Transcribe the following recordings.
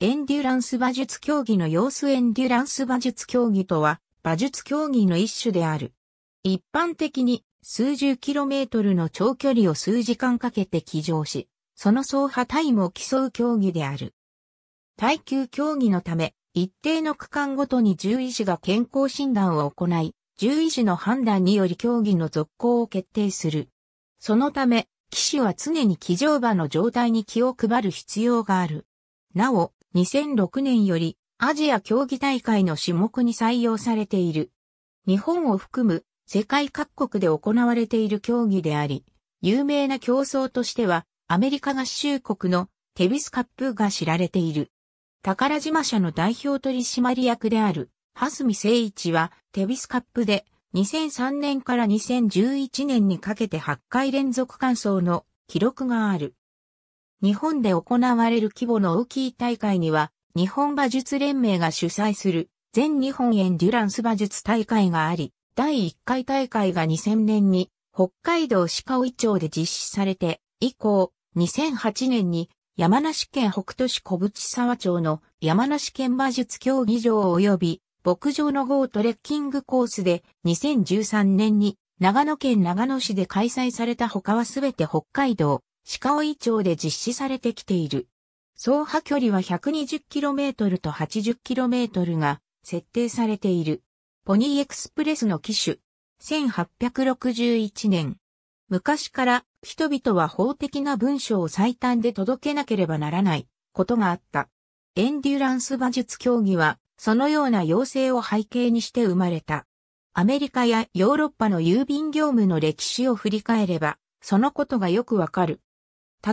エンデュランス馬術競技の様子エンデュランス馬術競技とは、馬術競技の一種である。一般的に数十キロメートルの長距離を数時間かけて騎乗し、その走破タイムを競う競技である。耐久競技のため、一定の区間ごとに獣医師が健康診断を行い、獣医師の判断により競技の続行を決定する。そのため、騎手は常に騎乗馬の状態に気を配る必要がある。なお、2006年よりアジア競技大会の種目に採用されている。日本を含む世界各国で行われている競技であり、有名な競争としてはアメリカ合衆国のテビスカップが知られている。宝島社の代表取締役である、蓮見誠一は、テビスカップで、2003年から2011年にかけて8回連続完走の記録がある。日本で行われる規模の大きい大会には、日本馬術連盟が主催する全日本エンデュランス馬術大会があり、第1回大会が2000年に北海道鹿追町で実施されて、以降、2008年に山梨県北都市小淵沢町の山梨県馬術競技場及び牧場のートレッキングコースで2013年に長野県長野市で開催された他はすべて北海道鹿追町で実施されてきている。走破距離は 120km と 80km が設定されている。ポニーエクスプレスの機種。1861年。昔から人々は法的な文書を最短で届けなければならないことがあった。エンデュランス馬術競技はそのような要請を背景にして生まれた。アメリカやヨーロッパの郵便業務の歴史を振り返れば、そのことがよくわかる。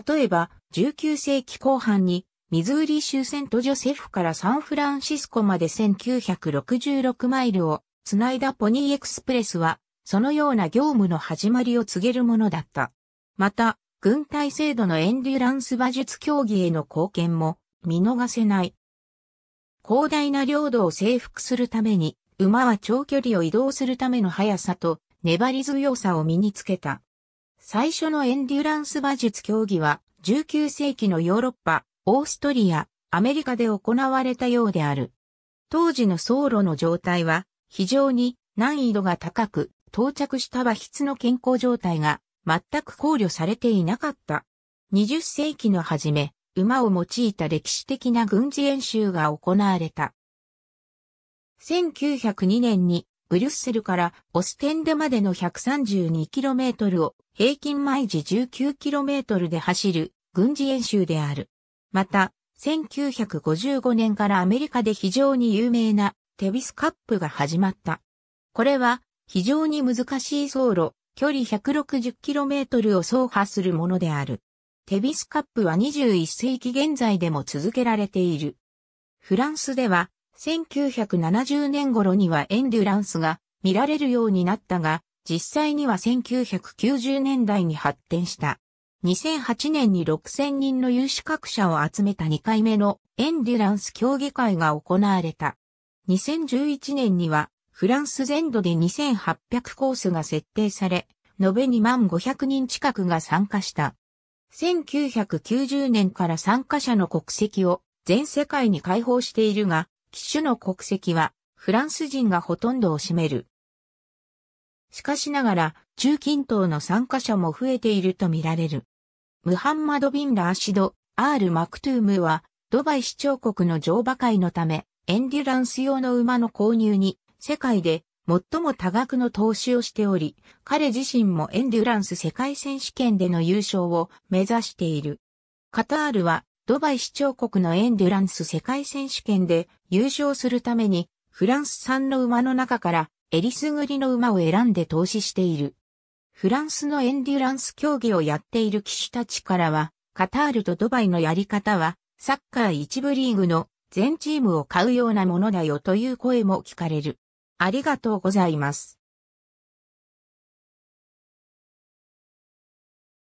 例えば、19世紀後半に、ミズーリ州セントジョセフからサンフランシスコまで1966マイルをつないだポニーエクスプレスは、そのような業務の始まりを告げるものだった。また、軍隊制度のエンデュランス馬術競技への貢献も見逃せない。広大な領土を征服するために、馬は長距離を移動するための速さと粘り強さを身につけた。最初のエンデュランス馬術競技は19世紀のヨーロッパ、オーストリア、アメリカで行われたようである。当時の走路の状態は非常に難易度が高く、到着した馬筆の健康状態が全く考慮されていなかった。20世紀の初め、馬を用いた歴史的な軍事演習が行われた。1902年にブリュッセルからオステンデまでの 132km を平均毎時 19km で走る軍事演習である。また、1955年からアメリカで非常に有名なテビスカップが始まった。これは非常に難しい走路、距離 160km を走破するものである。テビスカップは21世紀現在でも続けられている。フランスでは1970年頃にはエンデュランスが見られるようになったが、実際には1990年代に発展した。2008年に6000人の有資格者を集めた2回目のエンデュランス競技会が行われた。2011年にはフランス全土で2800コースが設定され、延べ2万500人近くが参加した。1990年から参加者の国籍を全世界に開放しているが、機種の国籍はフランス人がほとんどを占める。しかしながら中近東の参加者も増えているとみられる。ムハンマド・ビン・ラーシド、アール・マクトゥームはドバイ市長国の乗馬会のためエンデュランス用の馬の購入に世界で最も多額の投資をしており、彼自身もエンデュランス世界選手権での優勝を目指している。カタールはドバイ市長国のエンデュランス世界選手権で優勝するために、フランス産の馬の中からエリすぐりの馬を選んで投資している。フランスのエンデュランス競技をやっている騎手たちからは、カタールとドバイのやり方は、サッカー一部リーグの全チームを買うようなものだよという声も聞かれる。ありがとうございます。